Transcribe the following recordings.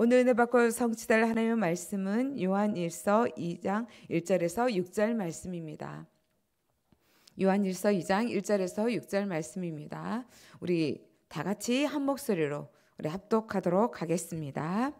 오늘 은혜 받고 성취될 하나님의 말씀은 요한일서 2장 1절에서 6절 말씀입니다. 요한일서 2장 1절에서 6절 말씀입니다. 우리 다 같이 한 목소리로 우리 합독하도록 하겠습니다.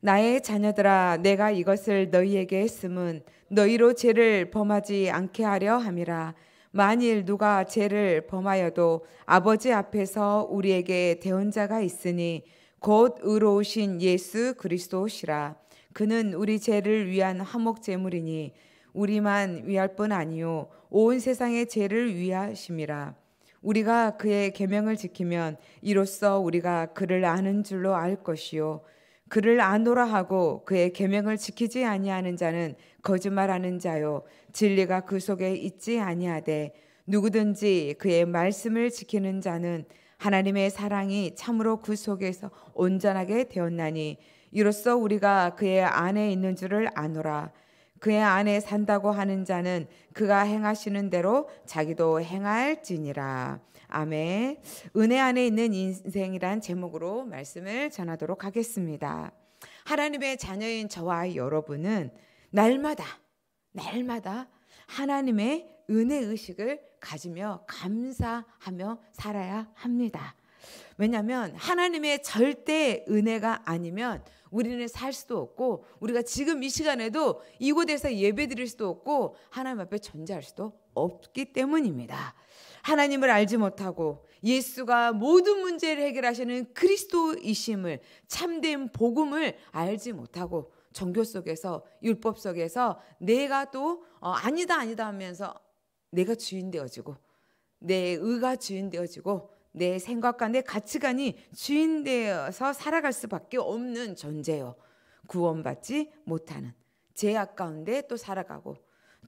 나의 자녀들아 내가 이것을 너희에게 했음은 너희로 죄를 범하지 않게 하려 함이라 만일 누가 죄를 범하여도 아버지 앞에서 우리에게 대언자가 있으니 곧 의로우신 예수 그리스도시라. 그는 우리 죄를 위한 화목 제물이니 우리만 위할 뿐 아니요 온 세상의 죄를 위하심이라. 우리가 그의 계명을 지키면 이로써 우리가 그를 아는 줄로 알 것이요 그를 아노라 하고 그의 계명을 지키지 아니하는 자는 거짓말하는 자요 진리가 그 속에 있지 아니하되 누구든지 그의 말씀을 지키는 자는 하나님의 사랑이 참으로 그 속에서 온전하게 되었나니 이로써 우리가 그의 안에 있는 줄을 아노라 그의 안에 산다고 하는 자는 그가 행하시는 대로 자기도 행할지니라. 아멘. 은혜 안에 있는 인생이란 제목으로 말씀을 전하도록 하겠습니다. 하나님의 자녀인 저와 여러분은 날마다 날마다 하나님의 은혜 의식을 가지며 감사하며 살아야 합니다. 왜냐하면 하나님의 절대 은혜가 아니면 우리는 살 수도 없고 우리가 지금 이 시간에도 이곳에서 예배드릴 수도 없고 하나님 앞에 존재할 수도 없기 때문입니다. 하나님을 알지 못하고 예수가 모든 문제를 해결하시는 그리스도이심을 참된 복음을 알지 못하고 종교 속에서 율법 속에서 내가 또 어, 아니다 아니다 하면서 내가 주인 되어지고 내 의가 주인 되어지고 내 생각과 내 가치관이 주인 되어서 살아갈 수밖에 없는 존재요. 구원받지 못하는 제약 가운데 또 살아가고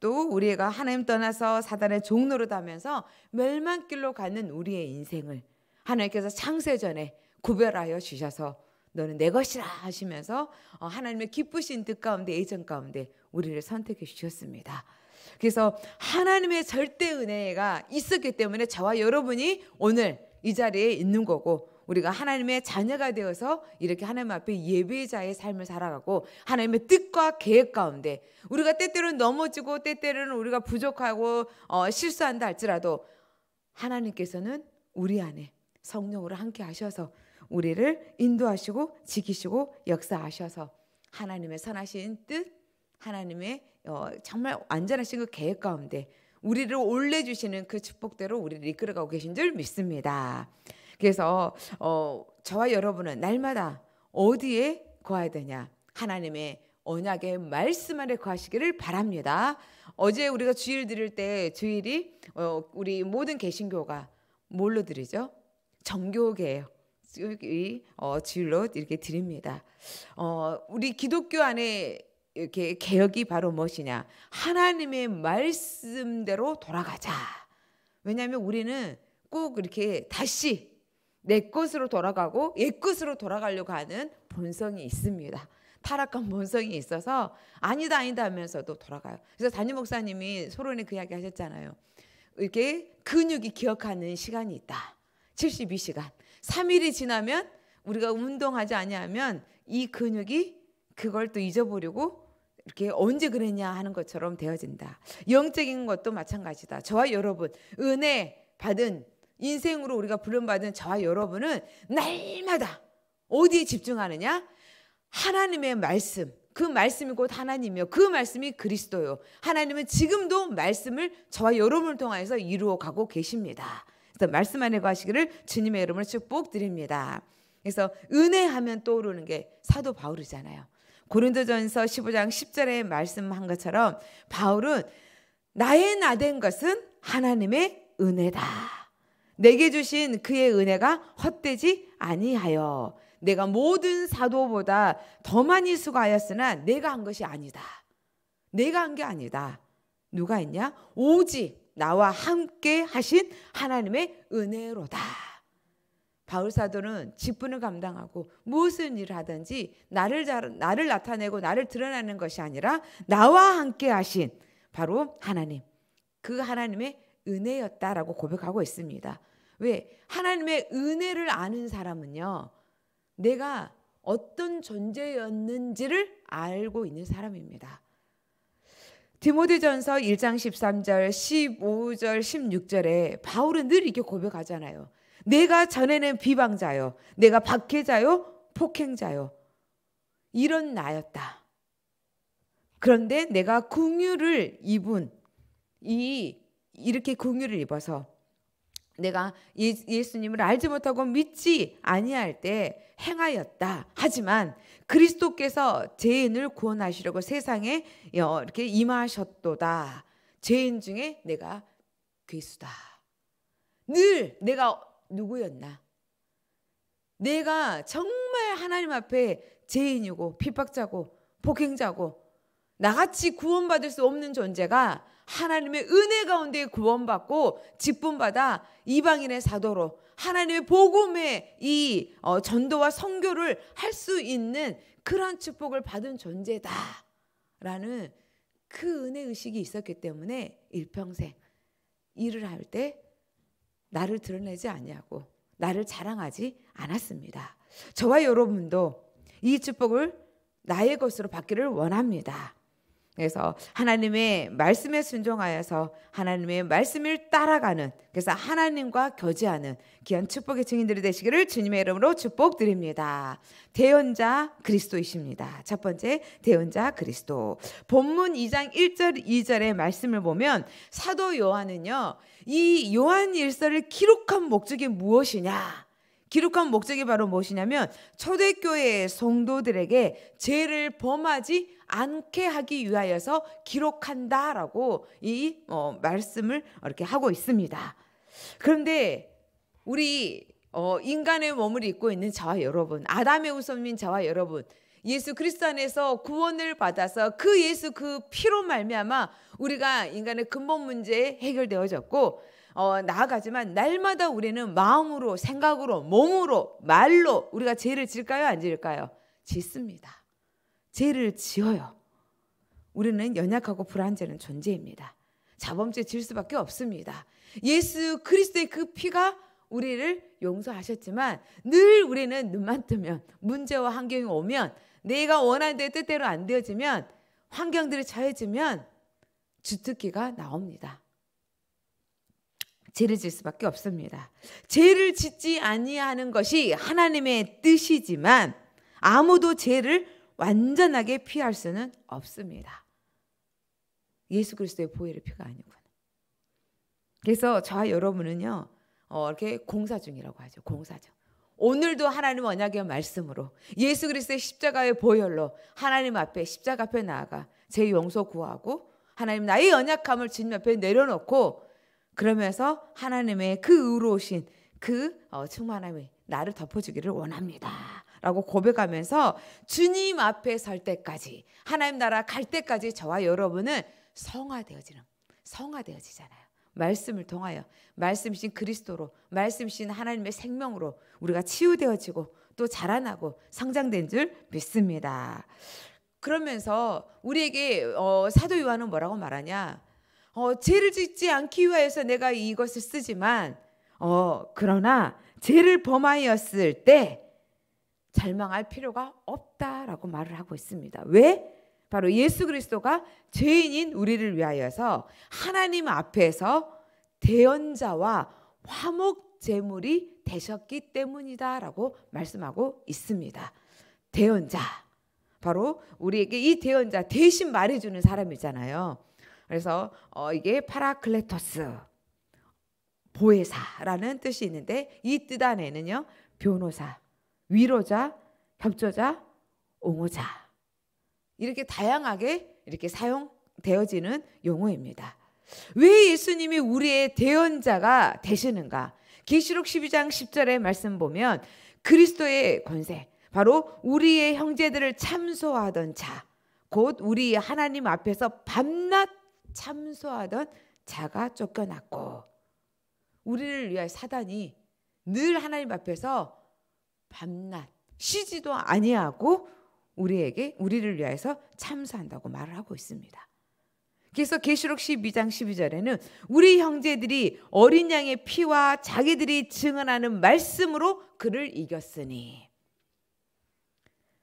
또 우리가 하나님 떠나서 사단의 종로로 다면서 멸망길로 가는 우리의 인생을 하나님께서 창세 전에 구별하여 주셔서 너는 내 것이라 하시면서 어, 하나님의 기쁘신 뜻 가운데 예정 가운데 우리를 선택해 주셨습니다. 그래서 하나님의 절대 은혜가 있었기 때문에 저와 여러분이 오늘 이 자리에 있는 거고 우리가 하나님의 자녀가 되어서 이렇게 하나님 앞에 예배자의 삶을 살아가고 하나님의 뜻과 계획 가운데 우리가 때때로는 넘어지고 때때로는 우리가 부족하고 어, 실수한다 할지라도 하나님께서는 우리 안에 성령으로 함께 하셔서 우리를 인도하시고 지키시고 역사하셔서 하나님의 선하신 뜻 하나님의 어, 정말 완전하신 그 계획 가운데 우리를 올려주시는 그 축복대로 우리를 이끌어가고 계신 줄 믿습니다. 그래서 어, 저와 여러분은 날마다 어디에 거해야 되냐? 하나님의 언약의 말씀 안에 거하시기를 바랍니다. 어제 우리가 주일 드릴 때 주일이 어, 우리 모든 개신교가 뭘로 드리죠? 정교계예요. 이 어, 주일로 이렇게 드립니다. 어, 우리 기독교 안에 이렇게 개혁이 바로 무엇이냐? 하나님의 말씀대로 돌아가자. 왜냐하면 우리는 꼭 이렇게 다시 내 것으로 돌아가고 옛 것으로 돌아가려고 하는 본성이 있습니다. 타락한 본성이 있어서 아니다 아니다 하면서도 돌아가요. 그래서 단임 목사님이 소론에 그 이야기 하셨잖아요. 이렇게 근육이 기억하는 시간이 있다. 72시간. 3일이 지나면 우리가 운동하지 아니하면 이 근육이 그걸 또잊어버리고 이렇게 언제 그랬냐 하는 것처럼 되어진다. 영적인 것도 마찬가지다. 저와 여러분 은혜 받은 인생으로 우리가 부름받은 저와 여러분은 날마다 어디에 집중하느냐? 하나님의 말씀. 그 말씀이 곧 하나님이요. 그 말씀이 그리스도요. 하나님은 지금도 말씀을 저와 여러분을 통해서 이루어 가고 계십니다. 그래서 말씀 안에 가시기를 주님의 이름으로 축복드립니다. 그래서 은혜하면 떠오르는 게 사도 바울이잖아요. 고린도전서 15장 10절에 말씀한 것처럼 바울은 나의 나된 것은 하나님의 은혜다. 내게 주신 그의 은혜가 헛되지 아니하여 내가 모든 사도보다 더 많이 수고하였으나 내가 한 것이 아니다. 내가 한 게 아니다. 누가 했냐? 오직 나와 함께 하신 하나님의 은혜로다. 바울 사도는 직분을 감당하고 무슨 일을 하든지 나를 잘, 나를 나타내고 나를 드러내는 것이 아니라 나와 함께 하신 바로 하나님 그 하나님의 은혜였다라고 고백하고 있습니다. 왜 하나님의 은혜를 아는 사람은요 내가 어떤 존재였는지를 알고 있는 사람입니다. 디모데전서 1장 13절, 15절, 16절에 바울은 늘 이렇게 고백하잖아요. 내가 전에는 비방자요. 내가 박해자요. 폭행자요. 이런 나였다. 그런데 내가 궁유를 입은 이 이렇게 궁유를 입어서 내가 예, 예수님을 알지 못하고 믿지 아니할 때 행하였다. 하지만 그리스도께서 죄인을 구원하시려고 세상에 어, 이렇게 임하셨도다. 죄인 중에 내가 괴수다. 늘 내가 누구였나? 내가 정말 하나님 앞에 죄인이고 핍박자고 폭행자고 나같이 구원받을 수 없는 존재가 하나님의 은혜 가운데 구원받고 직분받아 이방인의 사도로 하나님의 복음의 이 어, 전도와 선교를 할 수 있는 그러 축복을 받은 존재다라는 그 은혜 의식이 있었기 때문에 일평생 일을 할때 나를 드러내지 아니하고 나를 자랑하지 않았습니다. 저와 여러분도 이 축복을 나의 것으로 받기를 원합니다. 그래서 하나님의 말씀에 순종하여서 하나님의 말씀을 따라가는 그래서 하나님과 교제하는 귀한 축복의 증인들이 되시기를 주님의 이름으로 축복드립니다. 대연자 그리스도이십니다. 첫 번째 대연자 그리스도. 본문 2장 1절 2절의 말씀을 보면 사도 요한은요. 이 요한 일서를 기록한 목적이 무엇이냐? 기록한 목적이 바로 무엇이냐면 초대교회의 성도들에게 죄를 범하지 않게 하기 위하여서 기록한다라고 이 어, 말씀을 이렇게 하고 있습니다. 그런데 우리 어, 인간의 몸을 입고 있는 저와 여러분, 아담의 후손인 저와 여러분, 예수 그리스도 안에서 구원을 받아서 그 예수 그 피로 말미암아 우리가 인간의 근본 문제 해결되어졌고 어, 나아가지만 날마다 우리는 마음으로, 생각으로, 몸으로, 말로 우리가 죄를 질까요? 안 질까요? 짓습니다. 죄를 지어요. 우리는 연약하고 불안전한 존재입니다. 자범죄 질 수밖에 없습니다. 예수 그리스도의 그 피가 우리를 용서하셨지만 늘 우리는 눈만 뜨면 문제와 환경이 오면 내가 원하는 대 뜻대로 안 되어지면 환경들이 좌해지면 주특기가 나옵니다. 죄를 질 수밖에 없습니다. 죄를 짓지 아니하는 것이 하나님의 뜻이지만 아무도 죄를 완전하게 피할 수는 없습니다. 예수 그리스도의 보혈의 피가 아니구나. 그래서 저와 여러분은요, 어, 이렇게 공사 중이라고 하죠. 공사 중. 오늘도 하나님 언약의 말씀으로 예수 그리스도의 십자가의 보혈로 하나님 앞에 십자가 앞에 나아가 제 용서 구하고 하나님 나의 연약함을 주님 앞에 내려놓고 그러면서 하나님의 그 의로우신 그 어, 충만함이 나를 덮어주기를 원합니다. 라고 고백하면서 주님 앞에 설 때까지 하나님 나라 갈 때까지 저와 여러분은 성화되어지는 성화되어지잖아요. 말씀을 통하여 말씀이신 그리스도로 말씀이신 하나님의 생명으로 우리가 치유되어지고 또 자라나고 성장된 줄 믿습니다. 그러면서 우리에게 어, 사도 요한은 뭐라고 말하냐? 어, 죄를 짓지 않기 위해서 내가 이것을 쓰지만 어, 그러나 죄를 범하였을 때 절망할 필요가 없다라고 말을 하고 있습니다. 왜? 바로 예수 그리스도가 죄인인 우리를 위하여서 하나님 앞에서 대연자와 화목 제물이 되셨기 때문이다라고 말씀하고 있습니다. 대연자 바로 우리에게 이 대연자 대신 말해주는 사람이잖아요. 그래서 어, 이게 파라클레토스 보혜사라는 뜻이 있는데 이 뜻 안에는요 변호사, 위로자, 협조자, 옹호자 이렇게 다양하게 이렇게 사용되어지는 용어입니다. 왜 예수님이 우리의 대언자가 되시는가? 계시록 12장 10절의 말씀 보면 그리스도의 권세, 바로 우리의 형제들을 참소하던 자, 곧 우리 하나님 앞에서 밤낮 참소하던 자가 쫓겨났고 우리를 위하여 사단이 늘 하나님 앞에서 밤낮 쉬지도 아니하고 우리에게 우리를 위하여서 참소한다고 말을 하고 있습니다. 그래서 계시록 12장 12절에는 우리 형제들이 어린 양의 피와 자기들이 증언하는 말씀으로 그를 이겼으니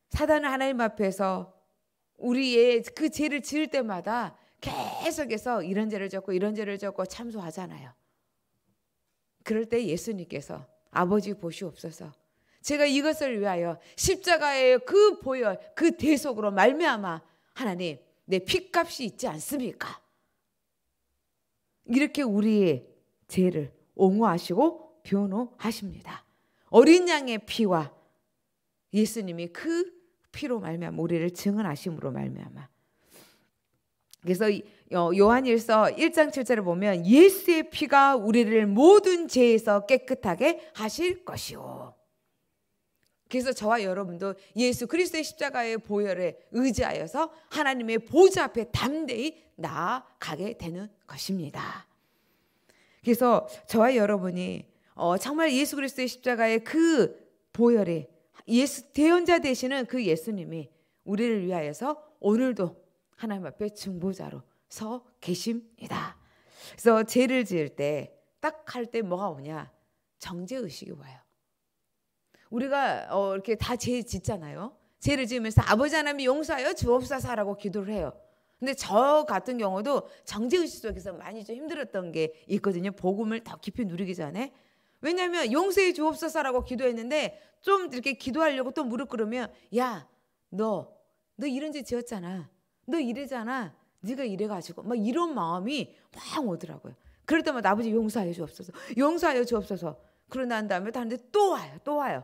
사단은 하나님 앞에서 우리의 그 죄를 지을 때마다 계속해서 이런 죄를 적고 이런 죄를 적고 참소하잖아요. 그럴 때 예수님께서 아버지 보시옵소서. 제가 이것을 위하여 십자가의 그 보혈, 그 대속으로 말미암아 하나님 내 피값이 있지 않습니까? 이렇게 우리의 죄를 옹호하시고 변호하십니다. 어린 양의 피와 예수님이 그 피로 말미암아 우리를 증언하심으로 말미암아 그래서 어, 요한일서 1장 7절을 보면 예수의 피가 우리를 모든 죄에서 깨끗하게 하실 것이오. 그래서 저와 여러분도 예수 그리스도의 십자가의 보혈에 의지하여서 하나님의 보좌 앞에 담대히 나아가게 되는 것입니다. 그래서 저와 여러분이 어, 정말 예수 그리스도의 십자가의 그 보혈에 예수 대연자 되시는 그 예수님이 우리를 위하여서 오늘도 하나님 앞에 증보자로서 계십니다. 그래서 죄를 지을 때 딱 할 때 뭐가 오냐? 정죄 의식이 와요. 우리가 어, 이렇게 다 죄 짓잖아요. 죄를 지으면서 아버지 하나님 용서하여 주옵사사라고 기도를 해요. 근데 저 같은 경우도 정죄 의식 속에서 많이 좀 힘들었던 게 있거든요. 복음을 더 깊이 누리기 전에 왜냐하면 용서해 주옵소서라고 기도했는데 좀 이렇게 기도하려고 또 무릎 꿇으면 야 너 너 이런 짓 지었잖아 너 이래잖아. 네가 이래가지고 막 이런 마음이 확 오더라고요. 그럴 때마다 아버지 용서하여 주옵소서. 용서하여 주옵소서. 그러고 난 다음에 다른데 또 와요. 또 와요.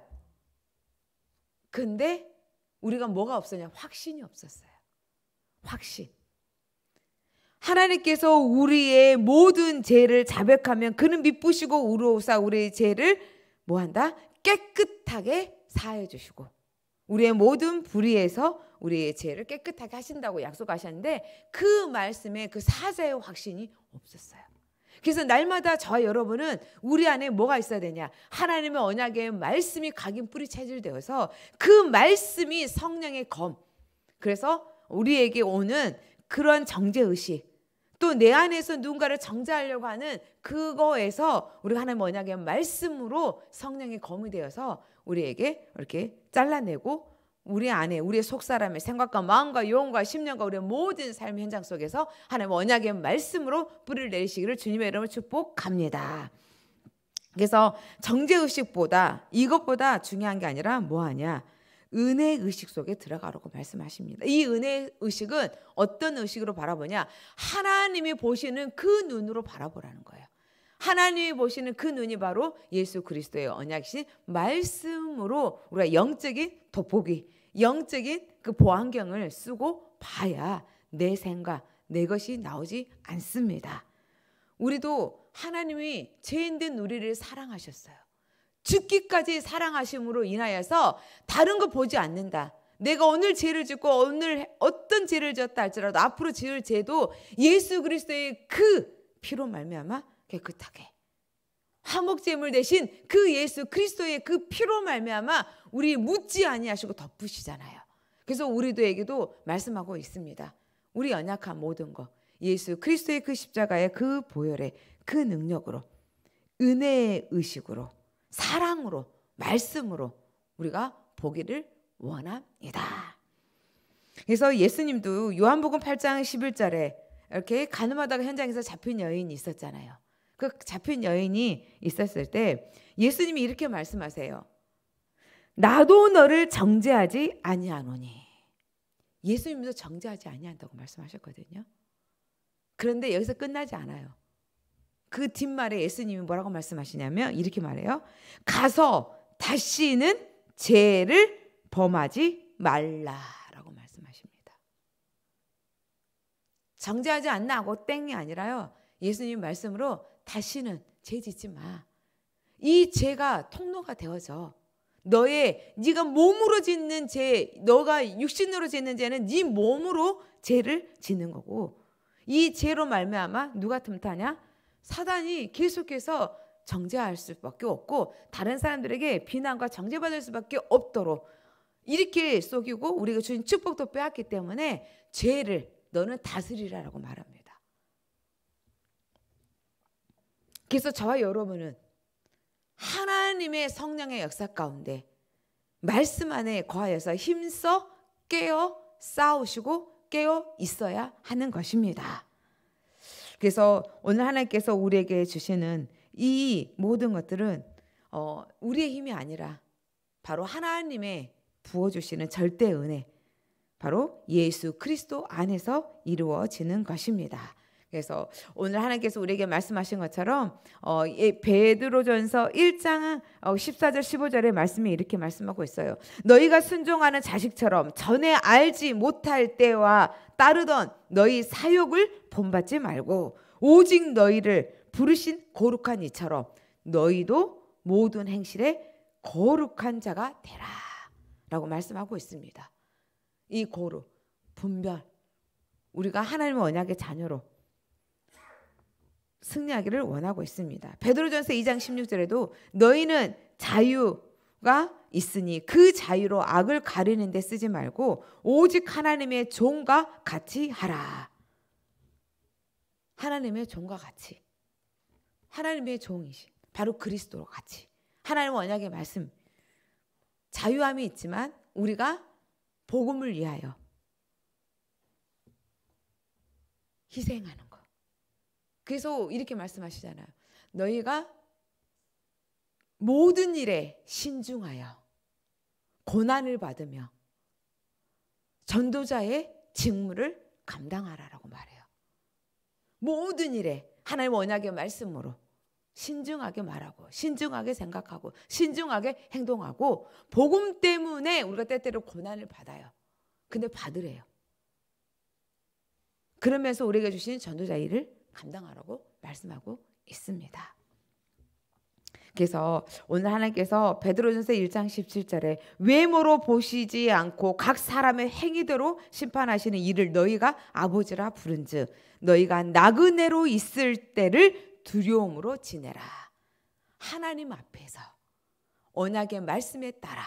근데 우리가 뭐가 없었냐? 확신이 없었어요. 확신. 하나님께서 우리의 모든 죄를 자백하면 그는 미쁘시고 우로우사 우리의 죄를 뭐한다? 깨끗하게 사해 주시고 우리의 모든 불의에서 우리의 죄를 깨끗하게 하신다고 약속하셨는데 그 말씀에 그 사자의 확신이 없었어요. 그래서 날마다 저와 여러분은 우리 안에 뭐가 있어야 되냐? 하나님의 언약의 말씀이 각인 뿌리 체질되어서 그 말씀이 성령의 검. 그래서 우리에게 오는 그런 정제 의식, 또 내 안에서 누군가를 정죄하려고 하는 그거에서 우리 하나님 언약의 말씀으로 성령의 검이 되어서 우리에게 이렇게 잘라내고 우리 안에 우리 속사람의 생각과 마음과 영과 심령과 우리의 모든 삶의 현장 속에서 하나님의 언약의 말씀으로 뿌리를 내리시기를 주님의 이름으로 축복합니다. 그래서 정제의식보다 이것보다 중요한 게 아니라 뭐하냐 은혜 의식 속에 들어가라고 말씀하십니다. 이 은혜 의식은 어떤 의식으로 바라보냐? 하나님이 보시는 그 눈으로 바라보라는 거예요. 하나님이 보시는 그 눈이 바로 예수 그리스도의 언약신 말씀으로 우리가 영적인 돋보기, 영적인 그 보안경을 쓰고 봐야 내 생각, 내 것이 나오지 않습니다. 우리도 하나님이 죄인된 우리를 사랑하셨어요. 죽기까지 사랑하심으로 인하여서 다른 거 보지 않는다. 내가 오늘 죄를 짓고 오늘 어떤 죄를 졌다 할지라도 앞으로 지을 죄도 예수 그리스도의 그 피로 말미암아 깨끗하게 화목제물 대신 그 예수 그리스도의 그 피로 말미암아 우리 묻지 아니하시고 덮으시잖아요. 그래서 우리도에게도 말씀하고 있습니다. 우리 연약한 모든 것 예수 그리스도의 그 십자가의 그 보혈의 그 능력으로 은혜의 의식으로 사랑으로 말씀으로 우리가 보기를 원합니다. 그래서 예수님도 요한복음 8장 11절에 이렇게 가늠하다가 현장에서 잡힌 여인이 있었잖아요. 그 잡힌 여인이 있었을 때 예수님이 이렇게 말씀하세요. 나도 너를 정죄하지 아니하노니. 예수님도 정죄하지 아니한다고 말씀하셨거든요. 그런데 여기서 끝나지 않아요. 그 뒷말에 예수님이 뭐라고 말씀하시냐면 이렇게 말해요. 가서 다시는 죄를 범하지 말라라고 말씀하십니다. 정죄하지 않나 하고 땡이 아니라요. 예수님 말씀으로 다시는 죄 짓지 마. 이 죄가 통로가 되어져. 너의 네가 몸으로 짓는 죄, 너가 육신으로 짓는 죄는 네 몸으로 죄를 짓는 거고 이 죄로 말미암아 누가 틈타냐? 사단이 계속해서 정죄할 수밖에 없고 다른 사람들에게 비난과 정죄받을 수밖에 없도록 이렇게 속이고 우리가 주인 축복도 빼앗기 때문에 죄를 너는 다스리라라고 말합니다. 그래서 저와 여러분은 하나님의 성령의 역사 가운데 말씀 안에 거하여서 힘써 깨어 싸우시고 깨어 있어야 하는 것입니다. 그래서 오늘 하나님께서 우리에게 주시는 이 모든 것들은 어, 우리의 힘이 아니라 바로 하나님의 부어주시는 절대 은혜, 바로 예수 그리스도 안에서 이루어지는 것입니다. 그래서 오늘 하나님께서 우리에게 말씀하신 것처럼 어, 베드로전서 1장 14절 15절의 말씀이 이렇게 말씀하고 있어요. 너희가 순종하는 자식처럼 전에 알지 못할 때와 따르던 너희 사욕을 본받지 말고 오직 너희를 부르신 거룩한 이처럼 너희도 모든 행실에 거룩한 자가 되라라고 말씀하고 있습니다. 이 거룩 분별 우리가 하나님의 언약의 자녀로 승리하기를 원하고 있습니다. 베드로전서 2장 16절에도 너희는 자유가 있으니 그 자유로 악을 가리는 데 쓰지 말고 오직 하나님의 종과 같이 하라. 하나님의 종과 같이. 하나님의 종이신 바로 그리스도로 같이. 하나님 언약의 말씀. 자유함이 있지만 우리가 복음을 위하여 희생하는 그래서 이렇게 말씀하시잖아요. 너희가 모든 일에 신중하여 고난을 받으며 전도자의 직무를 감당하라라고 말해요. 모든 일에 하나님 언약의 말씀으로 신중하게 말하고 신중하게 생각하고 신중하게 행동하고 복음 때문에 우리가 때때로 고난을 받아요. 근데 받으래요. 그러면서 우리에게 주신 전도자 일을 감당하라고 말씀하고 있습니다. 그래서 오늘 하나님께서 베드로전서 1장 17절에 외모로 보시지 않고 각 사람의 행위대로 심판하시는 이를 너희가 아버지라 부른즉 너희가 나그네로 있을 때를 두려움으로 지내라. 하나님 앞에서 언약의 말씀에 따라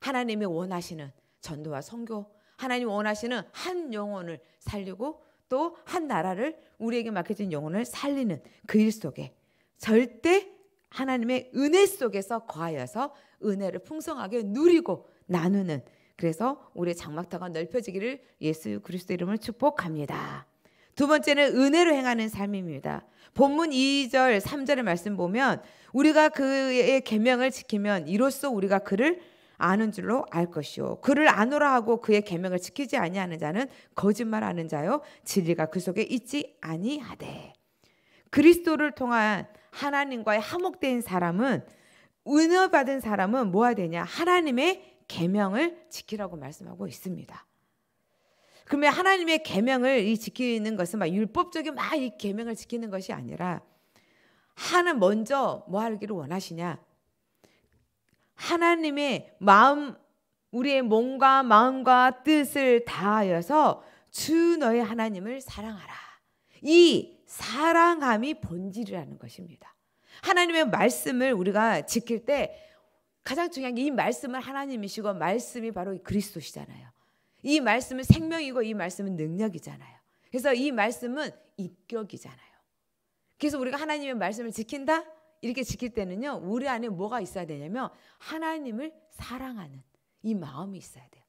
하나님이 원하시는 전도와 선교 하나님 원하시는 한 영혼을 살리고 또한 나라를 우리에게 맡겨진 영혼을 살리는 그 일 속에 절대 하나님의 은혜 속에서 과하여서 은혜를 풍성하게 누리고 나누는 그래서 우리의 장막터가 넓혀지기를 예수 그리스도 이름을 축복합니다. 두 번째는 은혜로 행하는 삶입니다. 본문 2절, 3절의 말씀 보면 우리가 그의 계명을 지키면 이로써 우리가 그를 아는 줄로 알 것이요 그를 아노라 하고 그의 계명을 지키지 아니하는 자는 거짓말하는 자요 진리가 그 속에 있지 아니하되 그리스도를 통한 하나님과의 화목된 사람은 은혜 받은 사람은 뭐가 되냐 하나님의 계명을 지키라고 말씀하고 있습니다. 그러면 하나님의 계명을 이 지키는 것은 막 율법적인 막 이 계명을 지키는 것이 아니라 하나 먼저 뭐 하기를 원하시냐? 하나님의 마음 우리의 몸과 마음과 뜻을 다하여서 주 너의 하나님을 사랑하라. 이 사랑함이 본질이라는 것입니다. 하나님의 말씀을 우리가 지킬 때 가장 중요한 게 이말씀을 하나님이시고 말씀이 바로 그리스도시잖아요. 이 말씀은 생명이고 이 말씀은 능력이잖아요. 그래서 이 말씀은 입격이잖아요. 그래서 우리가 하나님의 말씀을 지킨다? 이렇게 지킬 때는요, 우리 안에 뭐가 있어야 되냐면 하나님을 사랑하는 이 마음이 있어야 돼요.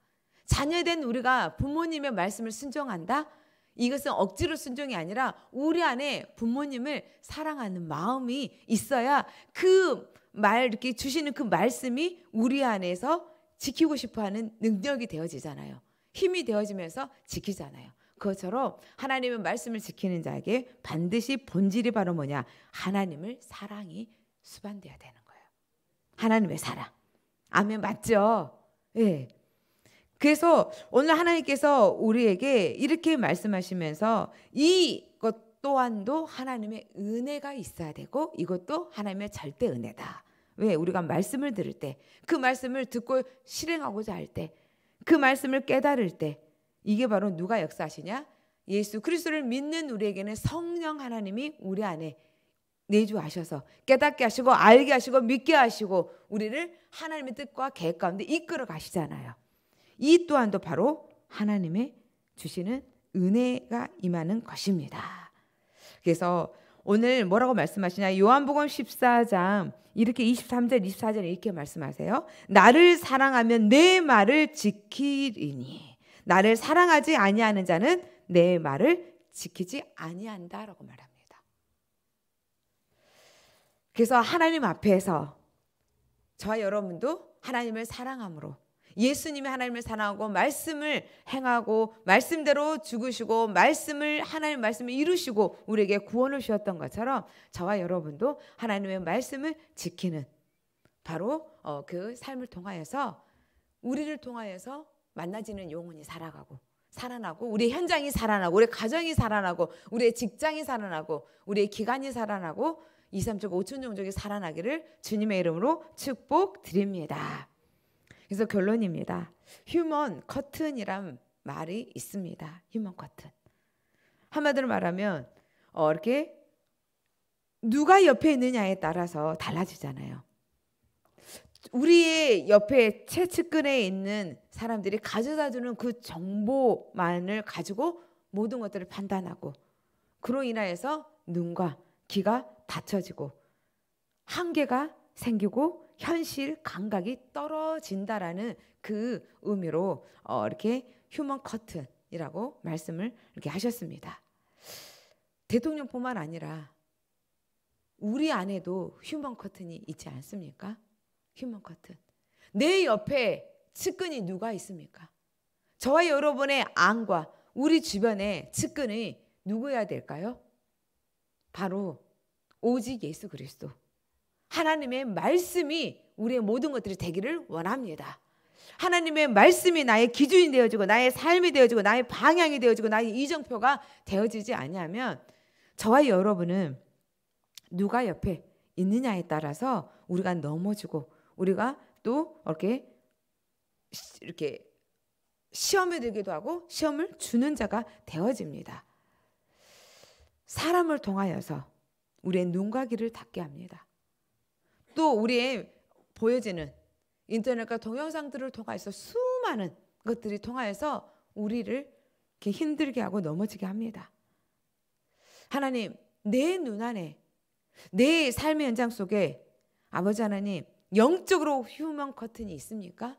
자녀된 우리가 부모님의 말씀을 순종한다? 이것은 억지로 순종이 아니라 우리 안에 부모님을 사랑하는 마음이 있어야 그 말 이렇게 주시는 그 말씀이 우리 안에서 지키고 싶어 하는 능력이 되어지잖아요. 힘이 되어지면서 지키잖아요. 그것처럼 하나님의 말씀을 지키는 자에게 반드시 본질이 바로 뭐냐? 하나님을 사랑이 수반돼야 되는 거예요. 하나님의 사랑. 아멘 맞죠? 예. 그래서 오늘 하나님께서 우리에게 이렇게 말씀하시면서 이것 또한도 하나님의 은혜가 있어야 되고 이것도 하나님의 절대 은혜다. 왜 우리가 말씀을 들을 때 그 말씀을 듣고 실행하고자 할 때 그 말씀을 깨달을 때 이게 바로 누가 역사하시냐? 예수 그리스도를 믿는 우리에게는 성령 하나님이 우리 안에 내주하셔서 깨닫게 하시고 알게 하시고 믿게 하시고 우리를 하나님의 뜻과 계획 가운데 이끌어 가시잖아요. 이 또한도 바로 하나님의 주시는 은혜가 임하는 것입니다. 그래서 오늘 뭐라고 말씀하시냐? 요한복음 14장 이렇게 23절, 24절 이렇게 말씀하세요. 나를 사랑하면 내 말을 지키리니. 나를 사랑하지 아니하는 자는 내 말을 지키지 아니한다라고 말합니다. 그래서 하나님 앞에서 저와 여러분도 하나님을 사랑함으로 예수님이 하나님을 사랑하고 말씀을 행하고 말씀대로 죽으시고 말씀을 하나님 말씀을 이루시고 우리에게 구원을 주셨던 것처럼 저와 여러분도 하나님의 말씀을 지키는 바로 어, 그 삶을 통하여서 우리를 통하여서 만나지는 영혼이 살아가고 살아나고 우리 현장이 살아나고 우리 가정이 살아나고 우리의 직장이 살아나고 우리의 기관이 살아나고 이삼족 오천 종족이 살아나기를 주님의 이름으로 축복드립니다. 그래서 결론입니다. 휴먼 커튼이란 말이 있습니다. 휴먼 커튼. 한마디로 말하면 어, 이렇게 누가 옆에 있느냐에 따라서 달라지잖아요. 우리의 옆에 채측근에 있는 사람들이 가져다 주는 그 정보만을 가지고 모든 것들을 판단하고 그로 인하여서 눈과 귀가 닫혀지고 한계가 생기고 현실 감각이 떨어진다라는 그 의미로 어, 이렇게 휴먼 커튼이라고 말씀을 이렇게 하셨습니다. 대통령뿐만 아니라 우리 안에도 휴먼 커튼이 있지 않습니까? 휴먼 커튼. 내 옆에 측근이 누가 있습니까? 저와 여러분의 안과 우리 주변의 측근이 누구야 될까요? 바로 오직 예수 그리스도. 하나님의 말씀이 우리의 모든 것들이 되기를 원합니다. 하나님의 말씀이 나의 기준이 되어지고 나의 삶이 되어지고 나의 방향이 되어지고 나의 이정표가 되어지지 아니면 저와 여러분은 누가 옆에 있느냐에 따라서 우리가 넘어지고 우리가 또 이렇게 이렇게 시험에 들기도 하고 시험을 주는 자가 되어집니다. 사람을 통하여서 우리의 눈과 귀를 닫게 합니다. 또 우리의 보여지는 인터넷과 동영상들을 통해서 수많은 것들이 통하여서 우리를 이렇게 힘들게 하고 넘어지게 합니다. 하나님, 내 눈 안에, 내 삶의 현장 속에 아버지 하나님, 영적으로 휴먼 커튼이 있습니까?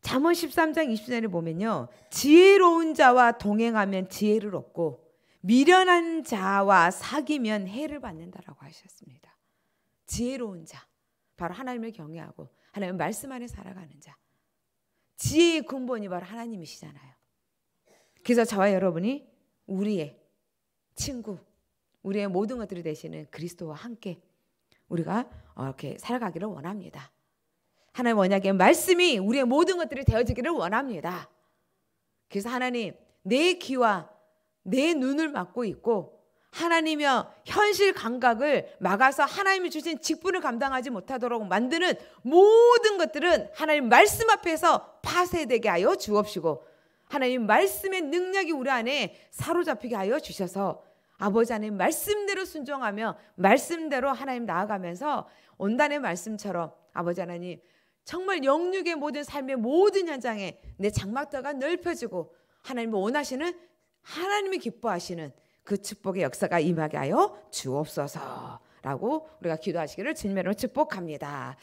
잠언 13장 20절에 보면요. 지혜로운 자와 동행하면 지혜를 얻고 미련한 자와 사귀면 해를 받는다라고 하셨습니다. 지혜로운 자. 바로 하나님을 경외하고 하나님 말씀 안에 살아가는 자. 지혜의 근본이 바로 하나님이시잖아요. 그래서 저와 여러분이 우리의 친구, 우리의 모든 것들을 대신는 그리스도와 함께 우리가 어, 이렇게 살아가기를 원합니다. 하나님 언약의 말씀이 우리의 모든 것들이 되어지기를 원합니다. 그래서 하나님 내 귀와 내 눈을 막고 있고 하나님여 현실 감각을 막아서 하나님이 주신 직분을 감당하지 못하도록 만드는 모든 것들은 하나님 말씀 앞에서 파쇄되게 하여 주옵시고 하나님 말씀의 능력이 우리 안에 사로잡히게 하여 주셔서 아버지 하나님 말씀대로 순종하며 말씀대로 하나님 나아가면서 온단의 말씀처럼 아버지 하나님 정말 영육의 모든 삶의 모든 현장에 내 장막터가 넓혀지고 하나님 원하시는 하나님이 기뻐하시는 그 축복의 역사가 임하게 하여 주옵소서라고 우리가 기도하시기를 진멸로 축복합니다.